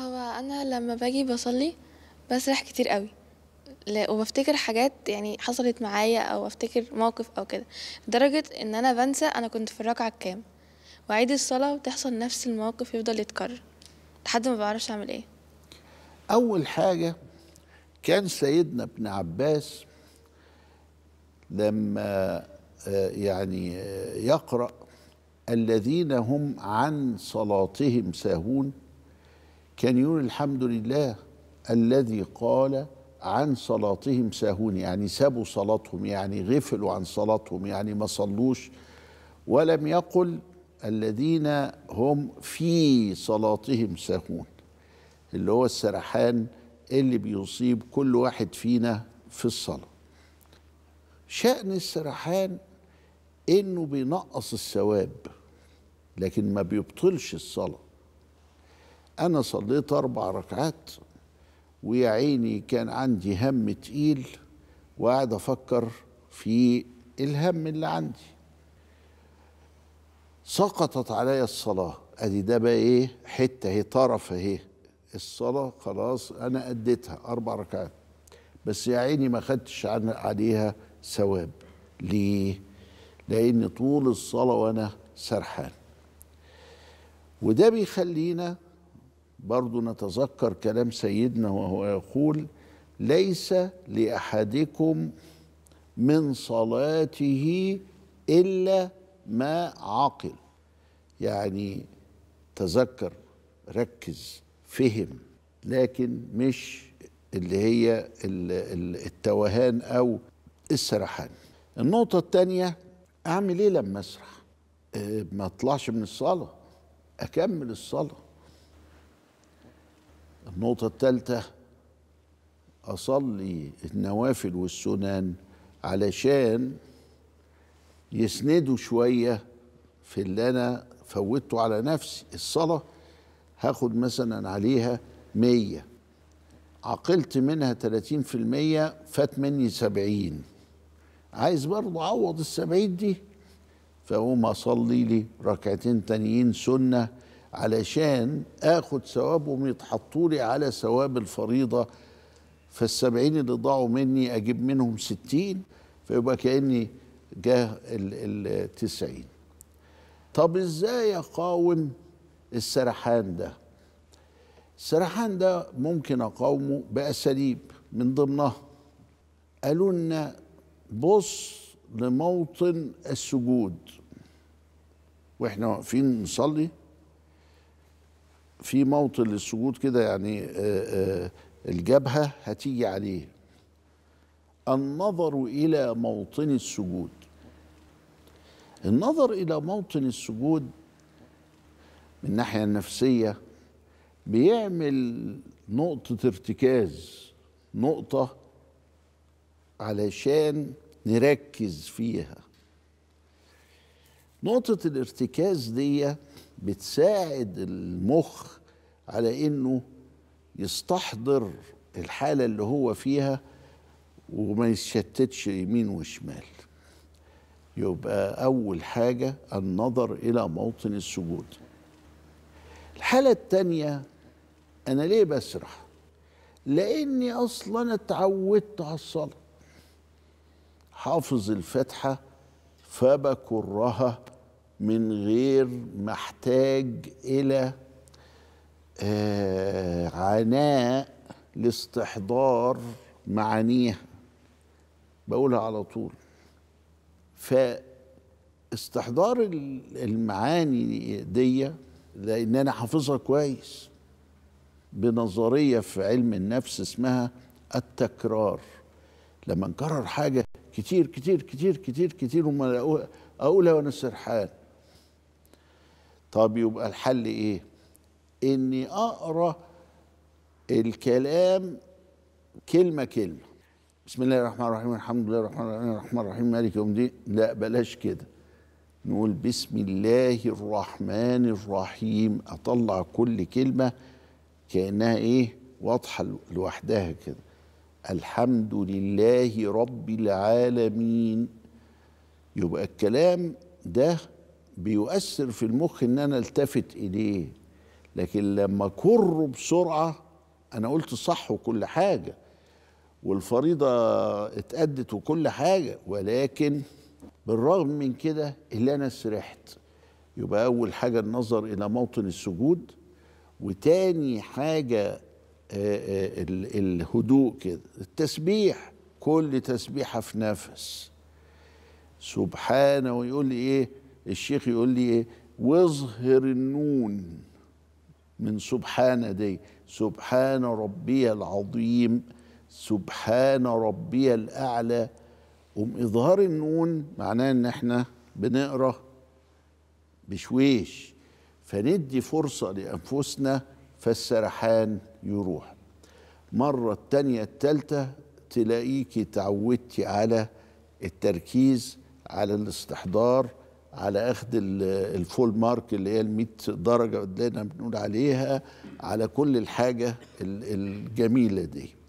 هو انا لما باجي بصلي بسرح كتير قوي لا وبفتكر حاجات يعني حصلت معايا او افتكر موقف او كده لدرجه ان انا بنسى انا كنت في الركعه الكام واعيد الصلاه وتحصل نفس الموقف يفضل يتكرر لحد ما بعرفش اعمل ايه أول حاجة كان سيدنا ابن عباس لما آه، يعني آه، يقرأ الذين هم عن صلاتهم ساهون كان يقول الحمد لله الذي قال عن صلاتهم ساهون يعني سابوا صلاتهم يعني غفلوا عن صلاتهم يعني ما صلوش ولم يقل الذين هم في صلاتهم ساهون اللي هو السرحان اللي بيصيب كل واحد فينا في الصلاة شأن السرحان انه بينقص الثواب لكن ما بيبطلش الصلاه أنا صليت أربع ركعات ويا عيني كان عندي هم تقيل وقاعد أفكر في الهم اللي عندي سقطت عليا الصلاة أدي ده بقى إيه حتة هي طرف أهي الصلاة خلاص أنا أديتها أربع ركعات بس يا عيني ما خدتش عليها ثواب ليه؟ لأن طول الصلاة وأنا سرحان وده بيخلينا برضو نتذكر كلام سيدنا وهو يقول ليس لأحدكم من صلاته إلا ما عقل يعني تذكر ركز فهم لكن مش اللي هي التوهان أو السرحان النقطة الثانية أعمل إيه لما أسرح آه، ما أطلعش من الصلاة أكمل الصلاة النقطة الثالثة أصلي النوافل والسنن علشان يسندوا شوية في اللي أنا فوتته على نفسي الصلاة هاخد مثلا عليها مية عقلت منها تلاتين في المية فات مني سبعين عايز برضه أعوض السبعين دي فأقوم أصلي لي ركعتين تانيين سنة علشان اخد ثوابهم يتحطوا لي على ثواب الفريضه فالسبعين اللي ضاعوا مني اجيب منهم ستين فيبقى كاني ال التسعين طب ازاي اقاوم السرحان ده السرحان ده ممكن اقاومه باساليب من ضمنها قالوا لنا بص لموطن السجود واحنا واقفين نصلي في موطن للسجود كده يعني آه، آه، الجبهة هتيجي عليه النظر إلى موطن السجود النظر إلى موطن السجود من الناحية النفسية بيعمل نقطة ارتكاز نقطة علشان نركز فيها نقطة الارتكاز دي بتساعد المخ على انه يستحضر الحاله اللي هو فيها وما يتشتتش يمين وشمال يبقى اول حاجه النظر الى موطن السجود الحاله الثانيه انا ليه بسرح لاني اصلا اتعودت على الصلاه حافظ الفاتحه فبكرها من غير محتاج الى آه، عناء لاستحضار معانيها بقولها على طول فاستحضار المعاني دي لان انا حافظها كويس بنظريه في علم النفس اسمها التكرار لما نكرر حاجه كتير كتير كتير كتير كتير وما اقولها وانا سرحان طب يبقى الحل ايه اني اقرا الكلام كلمه كلمه بسم الله الرحمن الرحيم الحمد لله الرحمن الرحيم الرحمن الرحيم مالك يوم الدين لا بلاش كده نقول بسم الله الرحمن الرحيم اطلع كل كلمه كانها ايه واضحه لوحدها كده الحمد لله رب العالمين يبقى الكلام ده بيؤثر في المخ ان انا التفت اليه لكن لما كره بسرعه انا قلت صح وكل حاجه والفريضه اتادت وكل حاجه ولكن بالرغم من كده اللي انا سرحت يبقى اول حاجه النظر الى موطن السجود وتاني حاجه الهدوء كده التسبيح كل تسبيحه في نفس سبحانه ويقول لي ايه الشيخ يقول لي ايه واظهر النون من سبحان دي سبحان ربي العظيم سبحان ربي الاعلى قوم اظهار النون معناه ان احنا بنقرا بشويش فندي فرصه لانفسنا فالسرحان يروح مره التانيه التالته تلاقيكي تعودتي على التركيز على الاستحضار على اخذ الفول مارك اللي هي ال 100 درجه اللي احنا بنقول عليها على كل الحاجه الجميله دي